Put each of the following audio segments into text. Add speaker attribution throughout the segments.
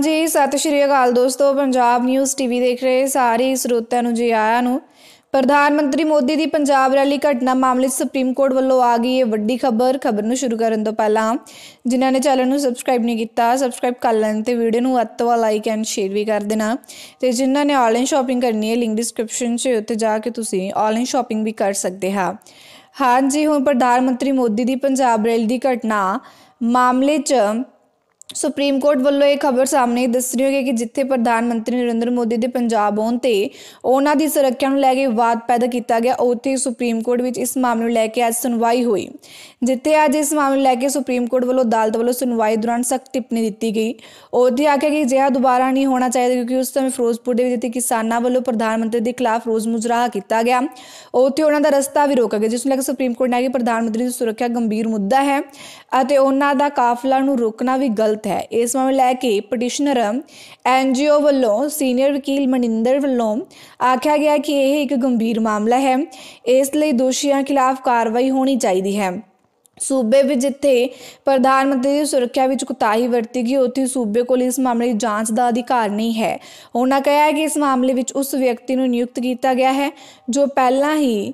Speaker 1: ਜੀ ਸਤਿ ਸ਼੍ਰੀ ਅਕਾਲ ਦੋਸਤੋ ਪੰਜਾਬ ਨਿਊਜ਼ ਟੀਵੀ ਦੇਖ ਰਹੇ ਸਾਰੇ ਸਰੋਤਿਆਂ ਨੂੰ ਜੀ ਆਇਆਂ ਨੂੰ ਪ੍ਰਧਾਨ ਮੰਤਰੀ ਮੋਦੀ ਦੀ ਪੰਜਾਬ ਰੈਲੀ ਘਟਨਾ ਮਾਮਲੇ ਸੁਪਰੀਮ ਕੋਰਟ ਵੱਲੋਂ ਆ ਗਈ ਇਹ ਵੱਡੀ ਖਬਰ ਖਬਰ ਨੂੰ ਸ਼ੁਰੂ ਕਰਨ ਤੋਂ ਪਹਿਲਾਂ ਜਿਨ੍ਹਾਂ ਨੇ ਚੈਨਲ ਨੂੰ ਸਬਸਕ੍ਰਾਈਬ ਨਹੀਂ ਕੀਤਾ ਸਬਸਕ੍ਰਾਈਬ ਕਰ ਲੈਣ ਤੇ ਵੀਡੀਓ ਨੂੰ ਵਾਲਾ ਲਾਈਕ ਐਂਡ ਸ਼ੇਅਰ ਵੀ ਕਰ ਦੇਣਾ ਤੇ ਜਿਨ੍ਹਾਂ ਨੇ ਆਨਲਾਈਨ ਸ਼ਾਪਿੰਗ ਕਰਨੀ ਹੈ ਲਿੰਕ ਡਿਸਕ੍ਰਿਪਸ਼ਨ 'ਚ ਉੱਤੇ ਜਾ ਕੇ ਤੁਸੀਂ ਆਨਲਾਈਨ ਸ਼ਾਪਿੰਗ ਵੀ ਕਰ ਸਕਦੇ ਹਾਂ ਹਾਂਜੀ ਹੁਣ ਪ੍ਰਧਾਨ ਮੰਤਰੀ ਮੋਦੀ ਦੀ ਪੰਜਾਬ ਰੈਲੀ ਦੀ ਘਟਨਾ ਮਾਮਲੇ 'ਚ ਸੁਪਰੀਮ ਕੋਰਟ ਵੱਲੋਂ ਇਹ ਖਬਰ ਸਾਹਮਣੇ ਦੱਸ ਰਹੀ ਹੈ ਕਿ ਜਿੱਥੇ ਪ੍ਰਧਾਨ ਮੰਤਰੀ ਨਰਿੰਦਰ ਮੋਦੀ ਦੇ ਪੰਜਾਬ ਆਉਣ ਤੇ ਉਹਨਾਂ ਦੀ ਸੁਰੱਖਿਆ ਨੂੰ ਲੈ ਕੇ ਵਾਦ ਪੈਦਾ ਕੀਤਾ ਗਿਆ ਉੱਥੇ ਸੁਪਰੀਮ ਕੋਰਟ ਵਿੱਚ ਇਸ ਮਾਮਲੇ ਨੂੰ ਲੈ ਕੇ ਅੱਜ ਸੁਣਵਾਈ ਹੋਈ ਜਿੱਥੇ ਅੱਜ ਇਸ ਮਾਮਲੇ ਨੂੰ ਲੈ ਕੇ ਸੁਪਰੀਮ ਕੋਰਟ ਵੱਲੋਂ ਅਦਾਲਤ ਵੱਲੋਂ ਸੁਣਵਾਈ ਦੌਰਾਨ ਸਖਤ ਟਿੱਪਣੀ ਦਿੱਤੀ ਗਈ ਉਹਦੇ ਆਖਿਆ ਕਿ ਅਜਿਹਾ ਦੁਬਾਰਾ ਨਹੀਂ ਹੋਣਾ ਚਾਹੀਦਾ ਕਿਉਂਕਿ ਉਸ ਸਮੇਂ ਫਿਰੋਜ਼ਪੁਰ ਦੇ ਵਿੱਚ ਜਿੱਥੇ ਕਿਸਾਨਾਂ ਵੱਲੋਂ ਪ੍ਰਧਾਨ ਮੰਤਰੀ ਦੇ ਖਿਲਾਫ ਰੋਜ਼ ਮੁਜ਼ਰਾਹ ਕੀਤਾ ਗਿਆ ਉੱਥੇ ਉਹਨਾਂ ਦਾ ਰਸਤਾ ਵੀ ਰੋਕਿਆ ਗਿਆ ਜਿਸ ਨੂੰ ਲੈ ਕੇ ਸੁਪਰੀਮ ਕੋਰਟ ਨੇ ਕਿ ਪ੍ਰਧਾਨ ਮੰਤਰੀ ਦੀ ਸੁਰੱਖਿਆ ਗੰਭੀਰ ਮੁੱਦਾ ਹੈ ਅਤੇ ਉਹਨਾਂ ਦਾ ਕਾਫਲਾ ਨੂੰ ਰੋਕਣਾ ਵੀ ਗਲਤ ਗਲਤ ਹੈ ਇਸ ਮਾਮਲੇ ਲੈ ਕੇ ਪਟੀਸ਼ਨਰ ਐਨਜੀਓ ਵੱਲੋਂ ਸੀਨੀਅਰ ਵਕੀਲ ਮਨਿੰਦਰ ਵੱਲੋਂ ਆਖਿਆ ਗਿਆ ਕਿ ਇਹ ਇੱਕ ਗੰਭੀਰ ਮਾਮਲਾ ਹੈ ਇਸ ਲਈ ਦੋਸ਼ੀਆਂ ਖਿਲਾਫ ਕਾਰਵਾਈ ਹੋਣੀ ਚਾਹੀਦੀ ਹੈ ਸੂਬੇ ਵਿੱਚ ਜਿੱਥੇ ਪ੍ਰਧਾਨ ਮੰਤਰੀ ਦੀ ਸੁਰੱਖਿਆ ਵਿੱਚ ਕੁਤਾਹੀ ਵਰਤੀ ਗਈ ਉੱਥੇ ਸੂਬੇ ਕੋਲ ਇਸ ਮਾਮਲੇ ਦੀ ਜਾਂਚ ਦਾ ਅਧਿਕਾਰ ਨਹੀਂ ਹੈ ਉਹਨਾਂ ਕਹਿਆ ਕਿ ਇਸ ਮਾਮਲੇ ਵਿੱਚ ਉਸ ਵਿਅਕਤੀ ਨੂੰ ਨਿਯੁਕਤ ਕੀਤਾ ਗਿਆ ਹੈ ਜੋ ਪਹਿਲਾਂ ਹੀ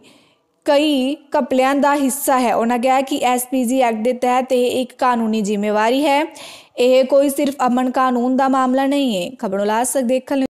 Speaker 1: ਕਈ ਕਪਲਿਆਂ ਦਾ ਹਿੱਸਾ ਹੈ ਉਹਨਾਂ ਕਿਹਾ ਕਿ ਐਸਪੀਜੀ ਐਕਟ ਦੇ ਤਹਿਤ ਇਹ ਇੱਕ ਕਾਨੂੰਨੀ ਜ਼ਿੰਮੇਵਾਰੀ ਹੈ ਇਹ ਕੋਈ ਸਿਰਫ ਅਮਨ ਕਾਨੂੰਨ ਦਾ ਮਾਮਲਾ ਨਹੀਂ ਹੈ ਖਬਰੋਂ ਲਾ ਦੇਖਣ